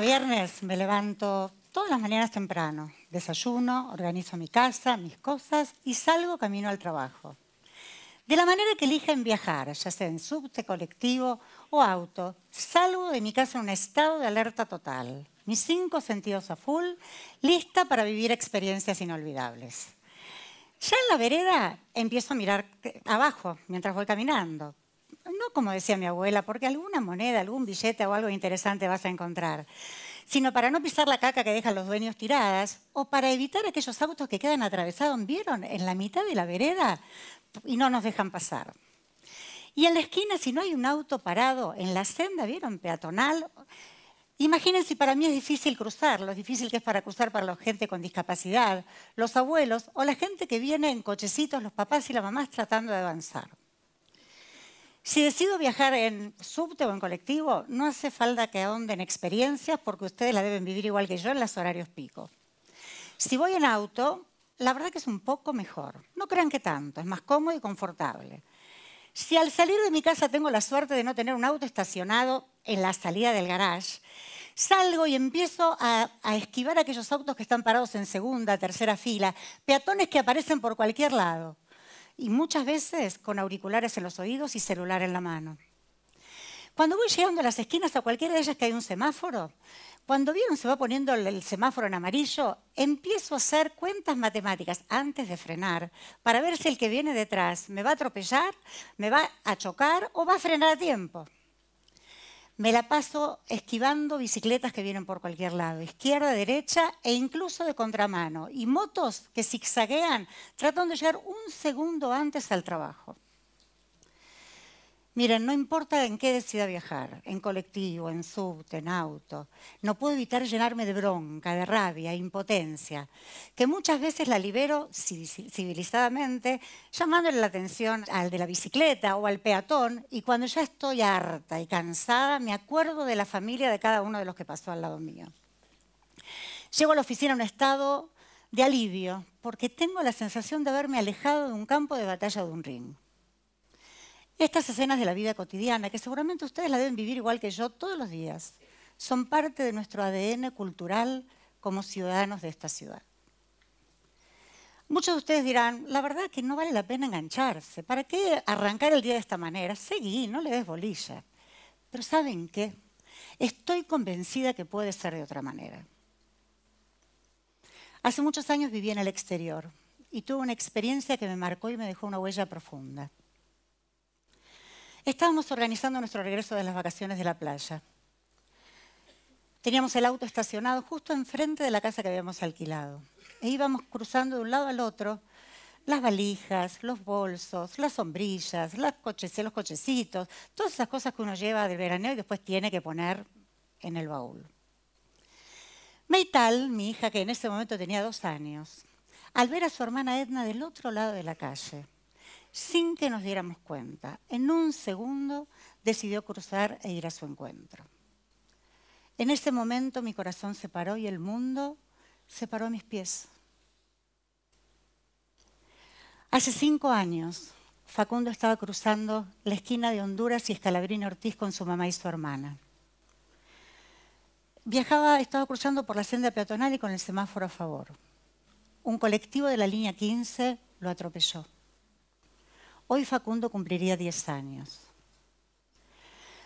viernes me levanto todas las mañanas temprano. Desayuno, organizo mi casa, mis cosas y salgo camino al trabajo. De la manera que en viajar, ya sea en subte, colectivo o auto, salgo de mi casa en un estado de alerta total. Mis cinco sentidos a full, lista para vivir experiencias inolvidables. Ya en la vereda empiezo a mirar abajo mientras voy caminando, no como decía mi abuela, porque alguna moneda, algún billete o algo interesante vas a encontrar, sino para no pisar la caca que dejan los dueños tiradas o para evitar aquellos autos que quedan atravesados, ¿vieron? En la mitad de la vereda y no nos dejan pasar. Y en la esquina, si no hay un auto parado en la senda, ¿vieron? Peatonal. Imagínense, para mí es difícil cruzar, lo difícil que es para cruzar para la gente con discapacidad, los abuelos o la gente que viene en cochecitos, los papás y las mamás tratando de avanzar. Si decido viajar en subte o en colectivo, no hace falta que ahonden experiencias porque ustedes la deben vivir igual que yo en los horarios pico. Si voy en auto, la verdad que es un poco mejor. No crean que tanto, es más cómodo y confortable. Si al salir de mi casa tengo la suerte de no tener un auto estacionado en la salida del garage, salgo y empiezo a, a esquivar aquellos autos que están parados en segunda, tercera fila, peatones que aparecen por cualquier lado y muchas veces con auriculares en los oídos y celular en la mano. Cuando voy llegando a las esquinas a cualquiera de ellas que hay un semáforo, cuando vieron se va poniendo el semáforo en amarillo, empiezo a hacer cuentas matemáticas antes de frenar para ver si el que viene detrás me va a atropellar, me va a chocar o va a frenar a tiempo me la paso esquivando bicicletas que vienen por cualquier lado, izquierda, derecha e incluso de contramano. Y motos que zigzaguean, tratando de llegar un segundo antes al trabajo. Miren, no importa en qué decida viajar, en colectivo, en subte, en auto, no puedo evitar llenarme de bronca, de rabia, e impotencia, que muchas veces la libero civilizadamente llamándole la atención al de la bicicleta o al peatón y cuando ya estoy harta y cansada me acuerdo de la familia de cada uno de los que pasó al lado mío. Llego a la oficina en un estado de alivio porque tengo la sensación de haberme alejado de un campo de batalla o de un ring. Estas escenas de la vida cotidiana, que seguramente ustedes la deben vivir igual que yo todos los días, son parte de nuestro ADN cultural como ciudadanos de esta ciudad. Muchos de ustedes dirán, la verdad que no vale la pena engancharse, ¿para qué arrancar el día de esta manera? Seguí, no le des bolilla. Pero ¿saben qué? Estoy convencida que puede ser de otra manera. Hace muchos años viví en el exterior y tuve una experiencia que me marcó y me dejó una huella profunda. Estábamos organizando nuestro regreso de las vacaciones de la playa. Teníamos el auto estacionado justo enfrente de la casa que habíamos alquilado. E íbamos cruzando de un lado al otro las valijas, los bolsos, las sombrillas, los cochecitos, todas esas cosas que uno lleva del veraneo y después tiene que poner en el baúl. Meital, mi hija que en ese momento tenía dos años, al ver a su hermana Edna del otro lado de la calle, sin que nos diéramos cuenta. En un segundo decidió cruzar e ir a su encuentro. En ese momento mi corazón se paró y el mundo se paró a mis pies. Hace cinco años, Facundo estaba cruzando la esquina de Honduras y Escalabrín Ortiz con su mamá y su hermana. Viajaba, estaba cruzando por la senda peatonal y con el semáforo a favor. Un colectivo de la línea 15 lo atropelló. Hoy Facundo cumpliría 10 años.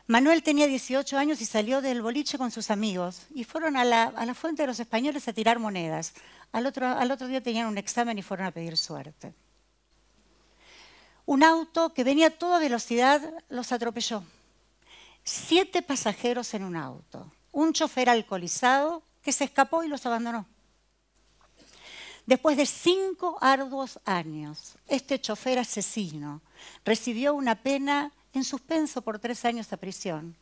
Manuel tenía 18 años y salió del boliche con sus amigos y fueron a la, fuente de los españoles a tirar monedas. Al otro, al otro día tenían un examen y fueron a pedir suerte. Un auto que venía a toda velocidad los atropelló. Siete pasajeros en un auto. Un chofer alcoholizado que se escapó y los abandonó. Después de cinco arduos años, este chofer asesino recibió una pena en suspenso por tres años de prisión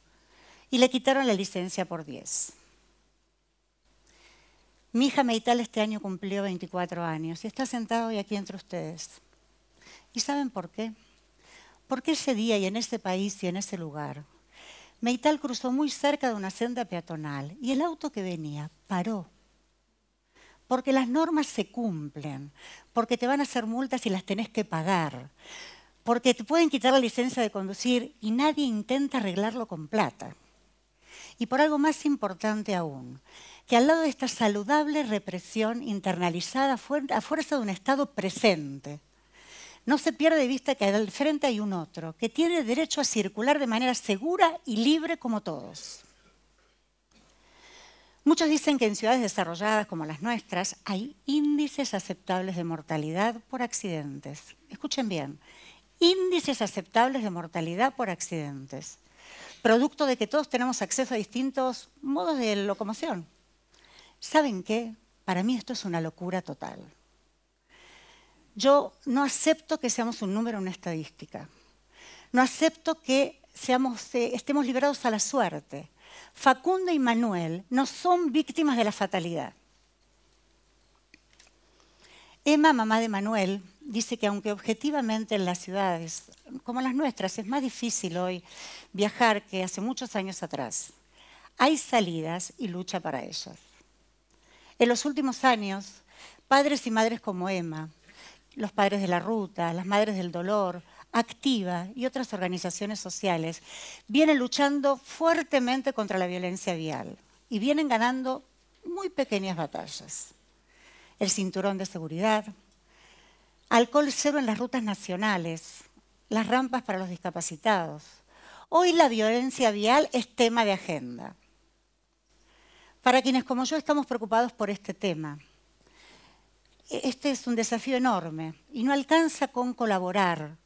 y le quitaron la licencia por diez. Mi hija Meital este año cumplió 24 años y está sentada hoy aquí entre ustedes. ¿Y saben por qué? Porque ese día y en ese país y en ese lugar, Meital cruzó muy cerca de una senda peatonal y el auto que venía paró porque las normas se cumplen, porque te van a hacer multas y las tenés que pagar, porque te pueden quitar la licencia de conducir y nadie intenta arreglarlo con plata. Y por algo más importante aún, que al lado de esta saludable represión internalizada a fuerza de un Estado presente, no se pierde de vista que al frente hay un otro, que tiene derecho a circular de manera segura y libre como todos. Muchos dicen que en ciudades desarrolladas como las nuestras hay índices aceptables de mortalidad por accidentes. Escuchen bien, índices aceptables de mortalidad por accidentes, producto de que todos tenemos acceso a distintos modos de locomoción. ¿Saben qué? Para mí esto es una locura total. Yo no acepto que seamos un número, una estadística. No acepto que seamos, eh, estemos liberados a la suerte. Facundo y Manuel no son víctimas de la fatalidad. Emma, mamá de Manuel, dice que aunque objetivamente en las ciudades como las nuestras es más difícil hoy viajar que hace muchos años atrás, hay salidas y lucha para ellas. En los últimos años, padres y madres como Emma, los padres de la ruta, las madres del dolor, Activa y otras organizaciones sociales vienen luchando fuertemente contra la violencia vial y vienen ganando muy pequeñas batallas. El cinturón de seguridad, alcohol cero en las rutas nacionales, las rampas para los discapacitados. Hoy la violencia vial es tema de agenda. Para quienes como yo estamos preocupados por este tema, e-, este es un desafío enorme y no alcanza con colaborar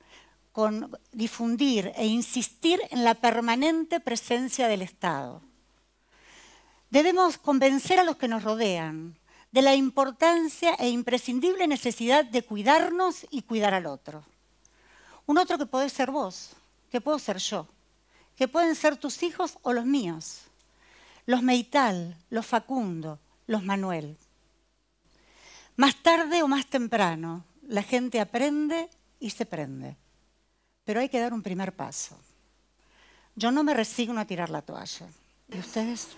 con difundir e insistir en la permanente presencia del Estado. Debemos convencer a los que nos rodean de la importancia e imprescindible necesidad de cuidarnos y cuidar al otro. Un otro que podés ser vos, que puedo ser yo, que pueden ser tus hijos o los míos, los Meital, los Facundo, los Manuel. Más tarde o más temprano, la gente aprende y se prende. Pero hay que dar un primer paso. Yo no me resigno a tirar la toalla. ¿Y ustedes?